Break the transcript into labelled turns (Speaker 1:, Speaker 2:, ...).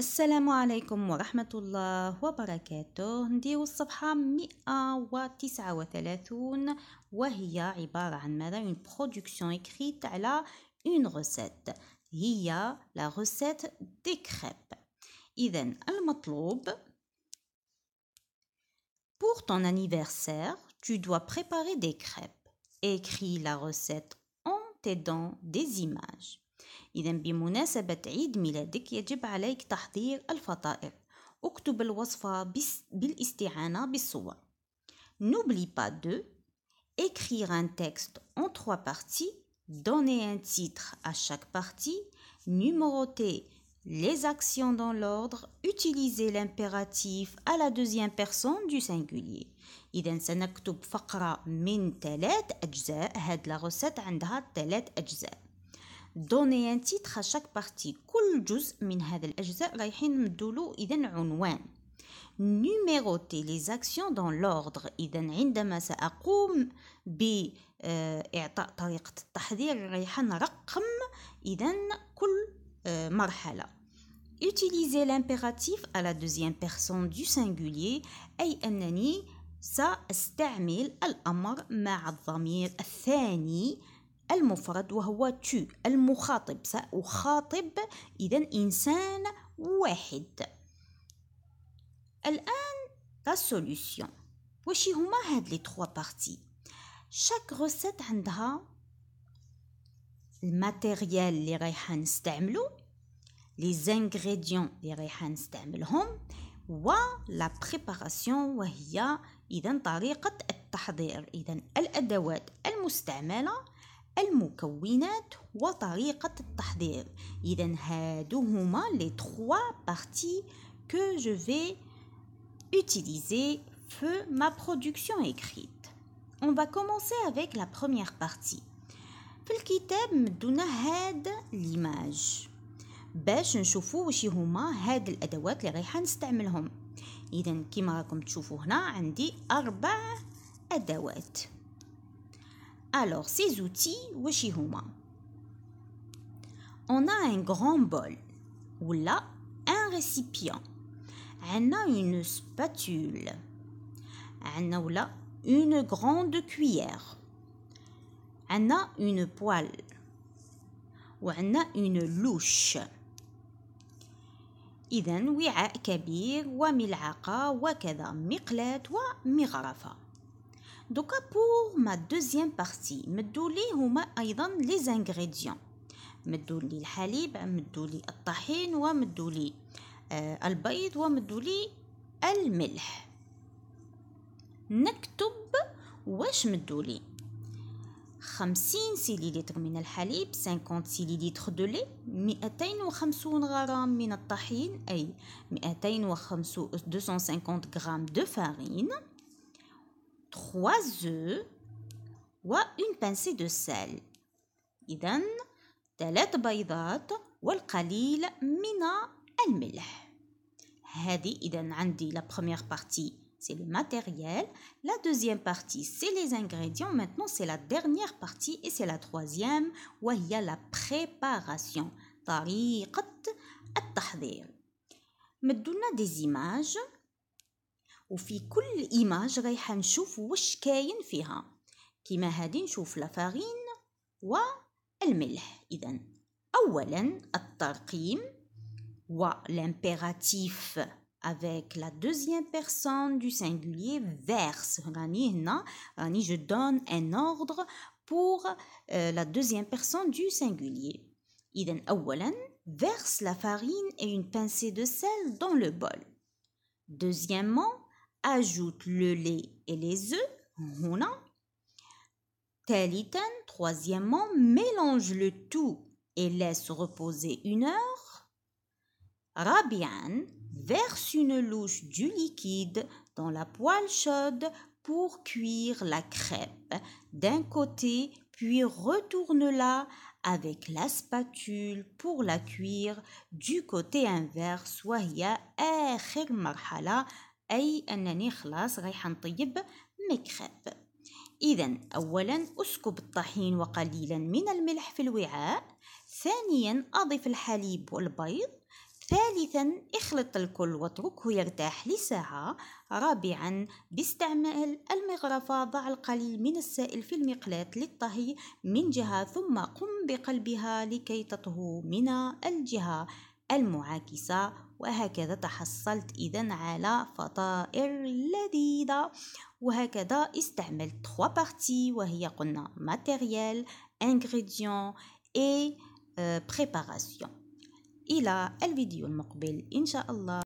Speaker 1: السلام عليكم ورحمة الله وبركاته نديرو الصفحة 139 وهي عبارة عن ماذا une production écrite على une recette هي la recette des crêpes إذا المطلوب Pour ton anniversaire, tu dois préparer des crêpes. Écris la recette en t'aidant des images. إذا بمناسبة عيد ميلادك يجب عليك تحضير الفطائر اكتب الوصفة بالاستعانة بالصور N'oublie pas de écrire un texte en trois parties, donner un titre à chaque partie, numéroter les actions dans l'ordre, utiliser l'impératif à la deuxième personne du singulier. إذا سنكتب فقرة من ثلاث أجزاء هاد لا عندها ثلاث أجزاء دوني ان يعني تيتر شاك بارتي كل جزء من هذا الاجزاء رايحين نمدولو اذا عنوان نيميروتي لي زاكسيون دون لوردر اذا عندما ساقوم باعطاء آه، طريقه التحضير رايح نرقم اذا كل آه، مرحله utiliser l'impératif à la deuxième personne du singulier أي أنني سأستعمل الأمر مع الضمير الثاني المفرد وهو تو المخاطب سأخاطب إذا إنسان واحد الآن لا سوليسيون واش هما هاد لي تخوا بارتي شاك غوسيت عندها الماتيريال اللي رايحه نستعملو لي زانغريديون اللي رايحه نستعملهم و لا بريباراسيون وهي اذا طريقه التحضير اذا الادوات المستعمله المكونات وطريقة التحضير إذا هادو هما لي تخوا بارتي كو جو في اوتيليزي في ما برودكسيون écrite. اون va كومونسي افيك لا première partie. في الكتاب مدونا هاد ليماج باش نشوفو واش هما هاد الادوات اللي رايحه نستعملهم اذا كيما راكم تشوفوا هنا عندي اربع ادوات Alors, ces outils, On a un grand bol ou là un récipient. On a une spatule. On a là une grande cuillère. On a une poêle. on a une louche. وعاء كبير وملعقة وكذا مقلاة دوكا بور ما دوزيام بارتي مدولي هما ايضا لي زانغريديون مدولي الحليب مدولي الطحين ومدولي آه البيض ومدولي الملح نكتب واش مدولي خمسين سيليلتر من الحليب 50 سيليلتر دو لي مئتين وخمسون غرام من الطحين أي مئتين 250 غرام دو فارين trois œufs une pincée de sel. Donc, 3 بيضات والقليل من الملح. هذه اذا عندي la première partie c'est le matériel, la deuxième partie c'est les ingrédients, maintenant c'est la dernière partie et c'est la troisième il a la préparation. طريقة التحضير. donne des images وفي كل ايماج رايحه نشوف واش كاين فيها كيما هادي نشوف لافارين والملح اذا اولا الترقيم l'impératif avec la deuxième personne du singulier verse راني هنا راني je donne un ordre pour euh, la deuxième personne du singulier اذا اولا verse la farine et une pincée de sel dans le bol deuxièmement ajoute le lait et les œufs. Teliten, troisièmement, mélange le tout et laisse reposer une heure. Rabian, verse une louche du liquide dans la poêle chaude pour cuire la crêpe d'un côté, puis retourne-la avec la spatule pour la cuire du côté inverse. أي أنني خلاص غيح نطيب مكخاب إذا أولا أسكب الطحين وقليلا من الملح في الوعاء ثانيا أضف الحليب والبيض ثالثا اخلط الكل واتركه يرتاح لساعة رابعا باستعمال المغرفة ضع القليل من السائل في المقلاة للطهي من جهة ثم قم بقلبها لكي تطهو من الجهة المعاكسة وهكذا تحصلت إذا على فطائر لذيذة وهكذا استعملت 3 بارتي وهي قلنا ماتيريال ingrédients اي بريباراسيون euh, إلى الفيديو المقبل إن شاء الله